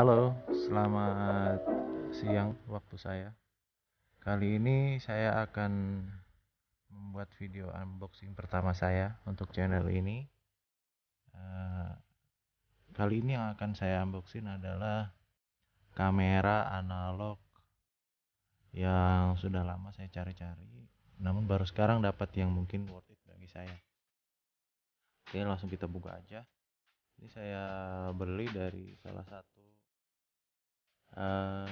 Halo, selamat siang waktu saya. Kali ini saya akan membuat video unboxing pertama saya untuk channel ini. Eh, kali ini yang akan saya unboxing adalah kamera analog yang sudah lama saya cari-cari, namun baru sekarang dapat yang mungkin worth it bagi saya. Oke, langsung kita buka aja. Ini saya beli dari salah satu Eh,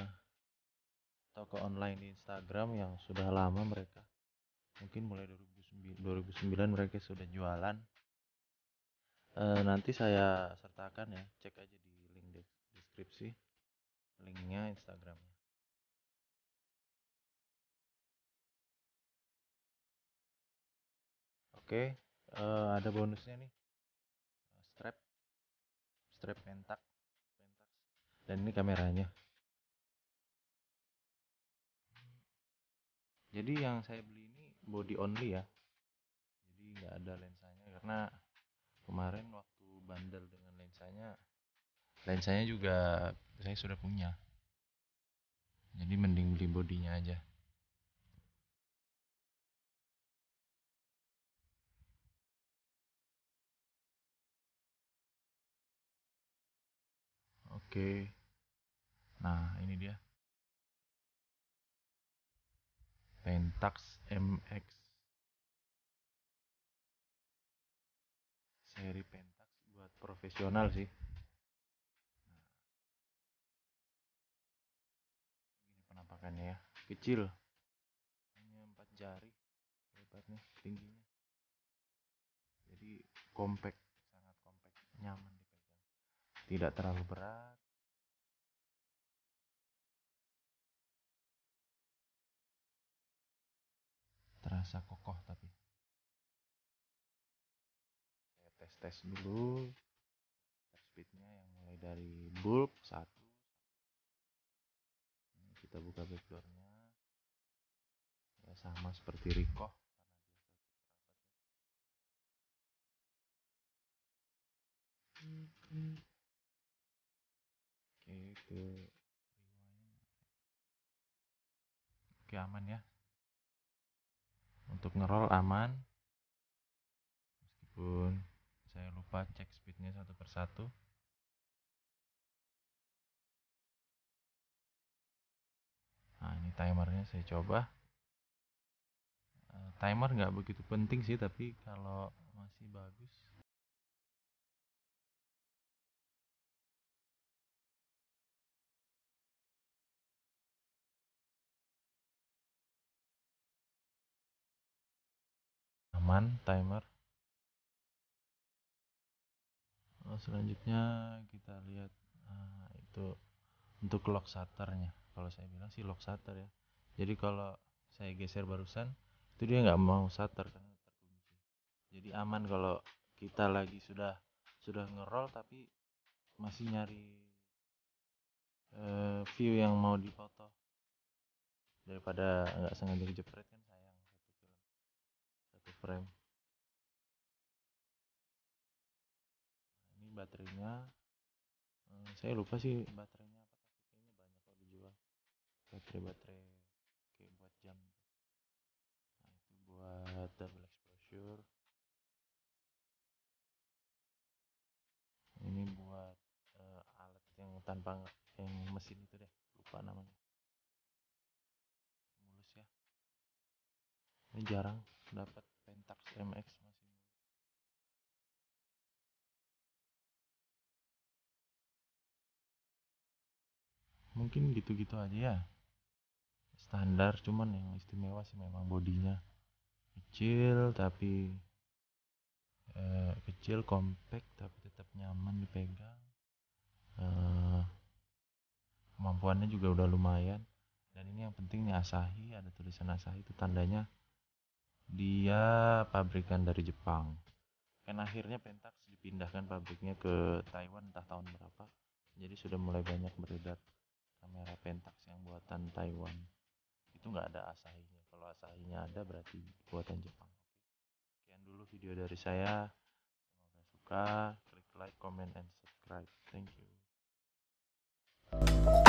toko online di Instagram yang sudah lama mereka mungkin mulai 2009 2009 mereka sudah jualan uh, nanti saya sertakan ya cek aja di link deskripsi linknya Instagramnya oke okay, eh, ada bonusnya nih strap strap pentak pentak dan ini kameranya jadi yang saya beli ini body only ya jadi nggak ada lensanya karena kemarin waktu bandel dengan lensanya lensanya juga saya sudah punya jadi mending beli bodinya aja oke nah ini dia Pentax MX seri Pentax buat profesional sih nah. ini penampakannya ya kecil hanya empat jari lebarnya tingginya jadi compact sangat compact nyaman dipegang tidak terlalu berat terasa kokoh tapi saya tes tes dulu speednya yang mulai dari bulb satu Ini kita buka backdoornya ya sama seperti Ricoh Oke, ke Oke, aman ya untuk ngerol aman meskipun saya lupa cek speednya satu persatu nah ini timernya saya coba eh, timer nggak begitu penting sih tapi kalau masih bagus aman timer oh, selanjutnya kita lihat nah, itu untuk lock shutternya kalau saya bilang sih lock shutter ya jadi kalau saya geser barusan itu dia nggak mau shutter karena terkunci jadi aman kalau kita lagi sudah sudah ngerol tapi masih nyari uh, view yang mau dipoto daripada nggak sengaja kejepret kan rem ini baterainya hmm, saya lupa sih baterainya apa tapi kayaknya banyak kalau dijual baterai-baterai kayak buat jam nah itu buat double exposure ini buat uh, alat yang tanpa yang mesin itu deh lupa namanya mulus ya ini jarang dapat mx masih mulu mungkin gitu-gitu aja ya standar cuman yang istimewa sih memang bodinya kecil tapi eh, kecil kompak tapi tetap nyaman dipegang eh, kemampuannya juga udah lumayan dan ini yang penting nih Asahi ada tulisan Asahi itu tandanya dia pabrikan dari Jepang kan akhirnya Pentax dipindahkan pabriknya ke Taiwan entah tahun berapa jadi sudah mulai banyak beredar kamera Pentax yang buatan Taiwan itu nggak ada Asahinya kalau Asahinya ada berarti buatan Jepang sekian dulu video dari saya semoga suka klik like comment and subscribe thank you